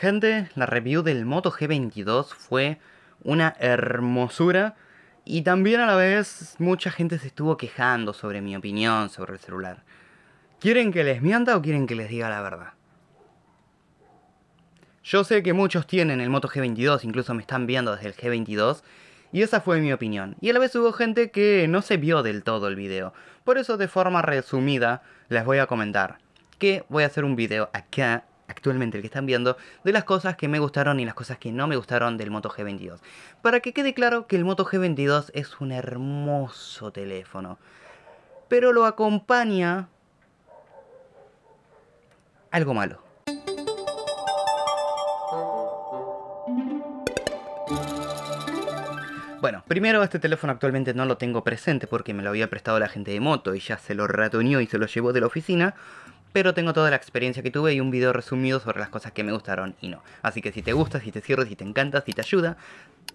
Gente, la review del Moto G22 fue una hermosura y también a la vez mucha gente se estuvo quejando sobre mi opinión sobre el celular. ¿Quieren que les mienta o quieren que les diga la verdad? Yo sé que muchos tienen el Moto G22, incluso me están viendo desde el G22, y esa fue mi opinión. Y a la vez hubo gente que no se vio del todo el video. Por eso de forma resumida les voy a comentar que voy a hacer un video acá actualmente el que están viendo, de las cosas que me gustaron y las cosas que no me gustaron del Moto G22. Para que quede claro que el Moto G22 es un hermoso teléfono, pero lo acompaña algo malo. Bueno, primero este teléfono actualmente no lo tengo presente porque me lo había prestado la gente de moto y ya se lo ratoneó y se lo llevó de la oficina, pero tengo toda la experiencia que tuve y un video resumido sobre las cosas que me gustaron y no. Así que si te gusta, si te cierres, si te encanta, si te ayuda,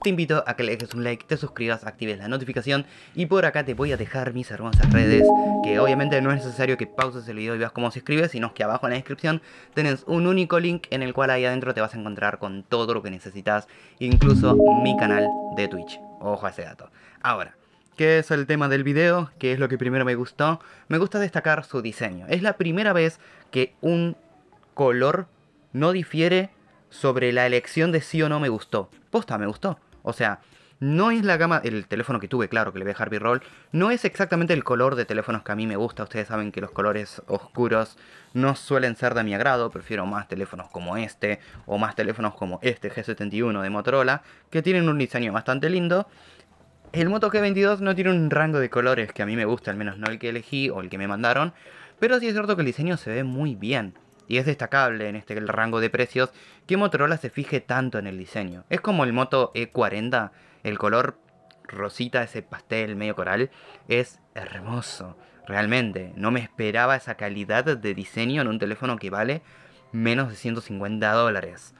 te invito a que le dejes un like, te suscribas, actives la notificación y por acá te voy a dejar mis hermosas redes, que obviamente no es necesario que pauses el video y veas cómo se escribe, sino que abajo en la descripción tenés un único link en el cual ahí adentro te vas a encontrar con todo lo que necesitas, incluso mi canal de Twitch. Ojo a ese dato. Ahora, ¿Qué es el tema del video, ¿Qué es lo que primero me gustó. Me gusta destacar su diseño. Es la primera vez que un color no difiere sobre la elección de sí o no me gustó. Posta, me gustó. O sea, no es la gama, el teléfono que tuve, claro, que le voy a dejar roll no es exactamente el color de teléfonos que a mí me gusta. Ustedes saben que los colores oscuros no suelen ser de mi agrado, prefiero más teléfonos como este o más teléfonos como este G71 de Motorola, que tienen un diseño bastante lindo el Moto G22 no tiene un rango de colores que a mí me gusta, al menos no el que elegí o el que me mandaron, pero sí es cierto que el diseño se ve muy bien. Y es destacable en este rango de precios que Motorola se fije tanto en el diseño. Es como el Moto E40, el color rosita, ese pastel medio coral, es hermoso. Realmente, no me esperaba esa calidad de diseño en un teléfono que vale menos de 150 dólares.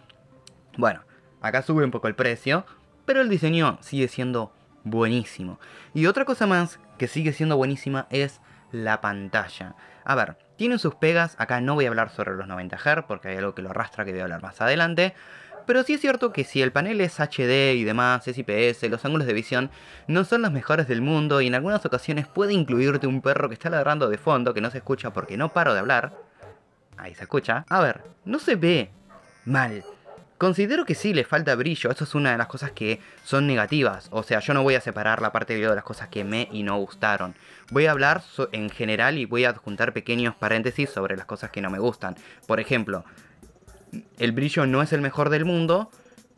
Bueno, acá sube un poco el precio, pero el diseño sigue siendo buenísimo. Y otra cosa más que sigue siendo buenísima es la pantalla. A ver, tienen sus pegas, acá no voy a hablar sobre los 90 Hz porque hay algo que lo arrastra que voy a hablar más adelante. Pero sí es cierto que si el panel es HD y demás, es IPS, los ángulos de visión no son los mejores del mundo y en algunas ocasiones puede incluirte un perro que está ladrando de fondo que no se escucha porque no paro de hablar. Ahí se escucha. A ver, no se ve mal, Considero que sí le falta brillo, eso es una de las cosas que son negativas, o sea, yo no voy a separar la parte de video de las cosas que me y no gustaron. Voy a hablar en general y voy a adjuntar pequeños paréntesis sobre las cosas que no me gustan. Por ejemplo, el brillo no es el mejor del mundo,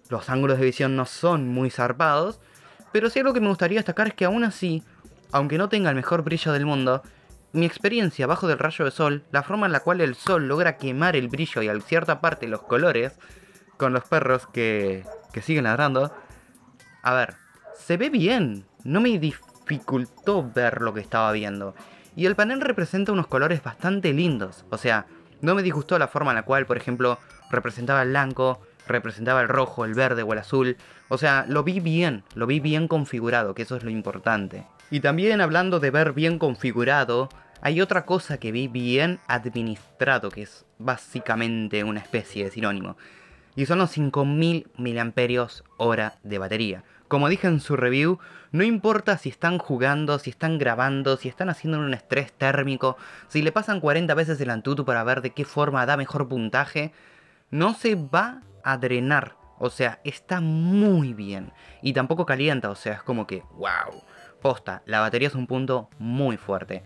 los ángulos de visión no son muy zarpados, pero sí algo que me gustaría destacar es que aún así, aunque no tenga el mejor brillo del mundo, mi experiencia bajo del rayo de sol, la forma en la cual el sol logra quemar el brillo y a cierta parte los colores, con los perros que, que siguen ladrando. A ver, se ve bien. No me dificultó ver lo que estaba viendo. Y el panel representa unos colores bastante lindos. O sea, no me disgustó la forma en la cual, por ejemplo, representaba el blanco, representaba el rojo, el verde o el azul. O sea, lo vi bien, lo vi bien configurado, que eso es lo importante. Y también hablando de ver bien configurado, hay otra cosa que vi bien administrado, que es básicamente una especie de sinónimo y son los 5000 mAh de batería. Como dije en su review, no importa si están jugando, si están grabando, si están haciendo un estrés térmico, si le pasan 40 veces el antutu para ver de qué forma da mejor puntaje, no se va a drenar. O sea, está muy bien. Y tampoco calienta, o sea, es como que, wow. Posta, la batería es un punto muy fuerte.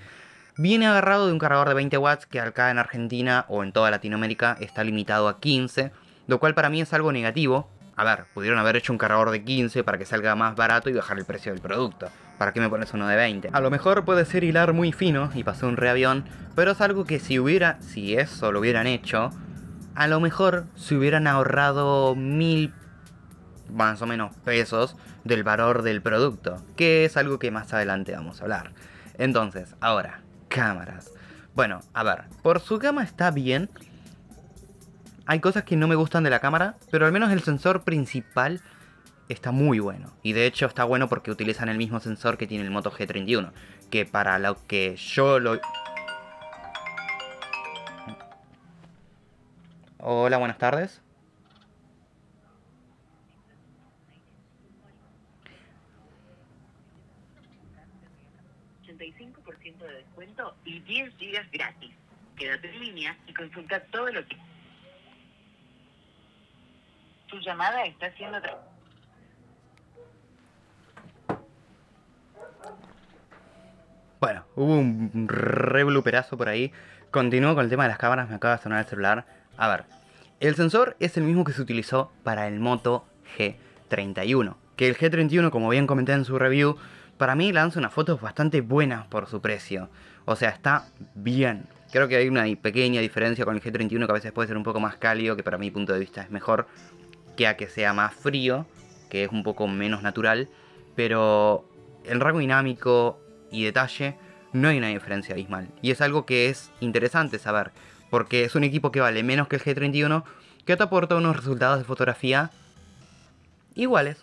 Viene agarrado de un cargador de 20 watts que acá en Argentina o en toda Latinoamérica está limitado a 15 lo cual para mí es algo negativo. A ver, pudieron haber hecho un cargador de 15 para que salga más barato y bajar el precio del producto. ¿Para qué me pones uno de 20? A lo mejor puede ser hilar muy fino y pasó un reavión, pero es algo que si hubiera, si eso lo hubieran hecho, a lo mejor se hubieran ahorrado mil más o menos pesos del valor del producto, que es algo que más adelante vamos a hablar. Entonces, ahora, cámaras. Bueno, a ver, por su gama está bien, hay cosas que no me gustan de la cámara, pero al menos el sensor principal está muy bueno. Y de hecho está bueno porque utilizan el mismo sensor que tiene el Moto G31, que para lo que yo lo... Hola, buenas tardes. ...85% de descuento y 10 gigas gratis. Quédate en línea y consulta todo lo que tu llamada está siendo... Bueno, hubo un re por ahí. Continúo con el tema de las cámaras, me acaba de sonar el celular. A ver, el sensor es el mismo que se utilizó para el Moto G31. Que el G31, como bien comenté en su review, para mí lanza unas fotos bastante buenas por su precio. O sea, está bien. Creo que hay una pequeña diferencia con el G31 que a veces puede ser un poco más cálido, que para mi punto de vista es mejor que a que sea más frío, que es un poco menos natural, pero en rango dinámico y detalle no hay una diferencia abismal. Y es algo que es interesante saber, porque es un equipo que vale menos que el G31, que te aporta unos resultados de fotografía iguales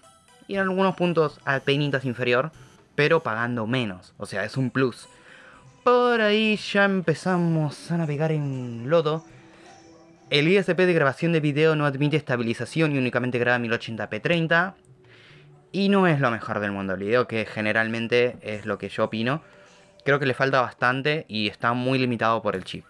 y en algunos puntos peinitas inferior, pero pagando menos. O sea, es un plus. Por ahí ya empezamos a navegar en lodo el ISP de grabación de video no admite estabilización y únicamente graba 1080p30. Y no es lo mejor del mundo el video, que generalmente es lo que yo opino. Creo que le falta bastante y está muy limitado por el chip.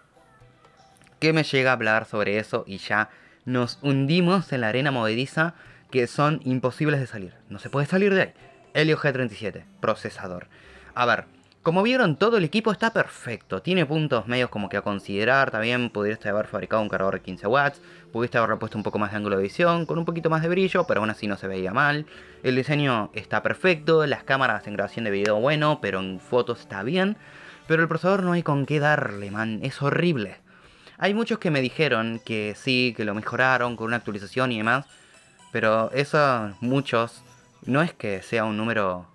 ¿Qué me llega a hablar sobre eso? Y ya nos hundimos en la arena movediza que son imposibles de salir. No se puede salir de ahí. Helio G37, procesador. A ver, como vieron, todo el equipo está perfecto. Tiene puntos medios como que a considerar también. Pudiste haber fabricado un cargador de 15 watts. Pudiste haber puesto un poco más de ángulo de visión. Con un poquito más de brillo, pero aún así no se veía mal. El diseño está perfecto. Las cámaras en grabación de video bueno, pero en fotos está bien. Pero el procesador no hay con qué darle, man. Es horrible. Hay muchos que me dijeron que sí, que lo mejoraron con una actualización y demás. Pero eso, muchos, no es que sea un número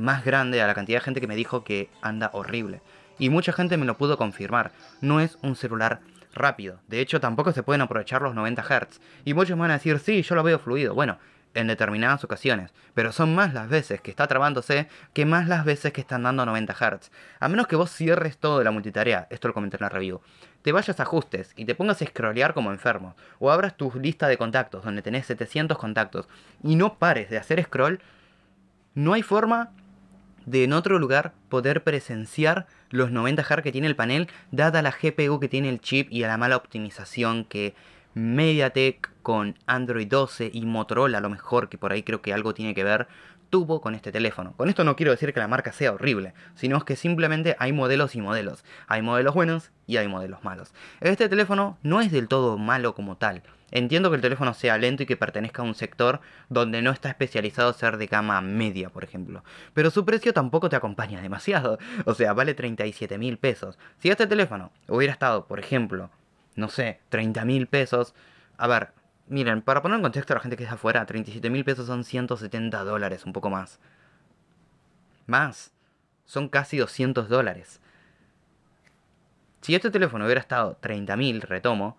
más grande a la cantidad de gente que me dijo que anda horrible. Y mucha gente me lo pudo confirmar. No es un celular rápido. De hecho, tampoco se pueden aprovechar los 90 Hz. Y muchos me van a decir, sí, yo lo veo fluido. Bueno, en determinadas ocasiones, pero son más las veces que está trabándose que más las veces que están dando 90 Hz. A menos que vos cierres todo de la multitarea, esto lo comenté en la review, te vayas a ajustes y te pongas a scrollear como enfermo, o abras tu lista de contactos donde tenés 700 contactos y no pares de hacer scroll, no hay forma de en otro lugar poder presenciar los 90 Hz que tiene el panel, dada la GPU que tiene el chip y a la mala optimización que MediaTek con Android 12 y Motorola, a lo mejor que por ahí creo que algo tiene que ver, tuvo con este teléfono. Con esto no quiero decir que la marca sea horrible, sino que simplemente hay modelos y modelos. Hay modelos buenos y hay modelos malos. Este teléfono no es del todo malo como tal. Entiendo que el teléfono sea lento y que pertenezca a un sector donde no está especializado ser de gama media, por ejemplo. Pero su precio tampoco te acompaña demasiado. O sea, vale 37 mil pesos. Si este teléfono hubiera estado, por ejemplo, no sé, 30 mil pesos. A ver, Miren, para poner en contexto a la gente que está afuera, 37 mil pesos son 170 dólares, un poco más. Más. Son casi 200 dólares. Si este teléfono hubiera estado 30.000, mil, retomo,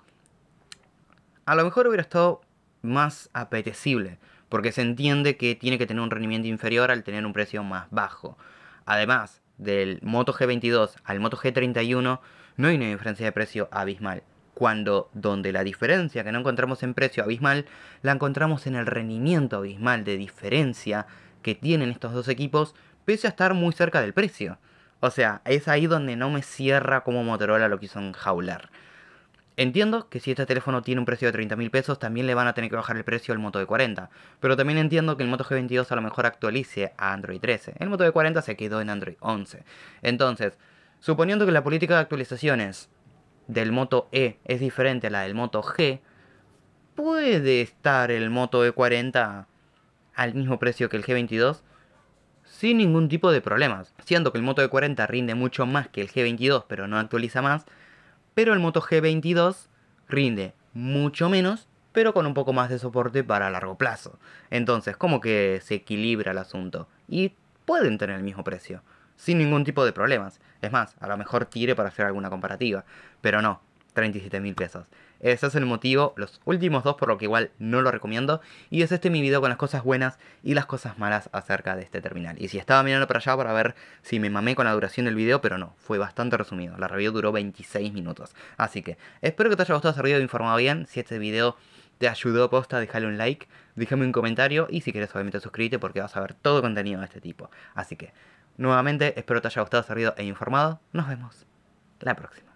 a lo mejor hubiera estado más apetecible, porque se entiende que tiene que tener un rendimiento inferior al tener un precio más bajo. Además, del Moto G22 al Moto G31 no hay una diferencia de precio abismal cuando donde la diferencia que no encontramos en precio abismal, la encontramos en el rendimiento abismal de diferencia que tienen estos dos equipos, pese a estar muy cerca del precio. O sea, es ahí donde no me cierra como Motorola lo quiso enjaular. Entiendo que si este teléfono tiene un precio de 30 mil pesos, también le van a tener que bajar el precio al Moto de 40. Pero también entiendo que el Moto G22 a lo mejor actualice a Android 13. El Moto de 40 se quedó en Android 11. Entonces, suponiendo que la política de actualizaciones del Moto E es diferente a la del Moto G, puede estar el Moto E40 al mismo precio que el G22 sin ningún tipo de problemas. Siendo que el Moto E40 rinde mucho más que el G22 pero no actualiza más, pero el Moto G22 rinde mucho menos pero con un poco más de soporte para largo plazo. Entonces, como que se equilibra el asunto y pueden tener el mismo precio sin ningún tipo de problemas. Es más, a lo mejor tire para hacer alguna comparativa, pero no, 37 mil pesos. Ese es el motivo, los últimos dos por lo que igual no lo recomiendo. Y es este mi video con las cosas buenas y las cosas malas acerca de este terminal. Y si estaba mirando para allá para ver si me mamé con la duración del video, pero no, fue bastante resumido. La review duró 26 minutos. Así que espero que te haya gustado este video informado bien. Si este video te ayudó posta, déjale un like, déjame un comentario y si quieres obviamente suscríbete porque vas a ver todo contenido de este tipo. Así que Nuevamente, espero te haya gustado, servido este e informado. Nos vemos la próxima.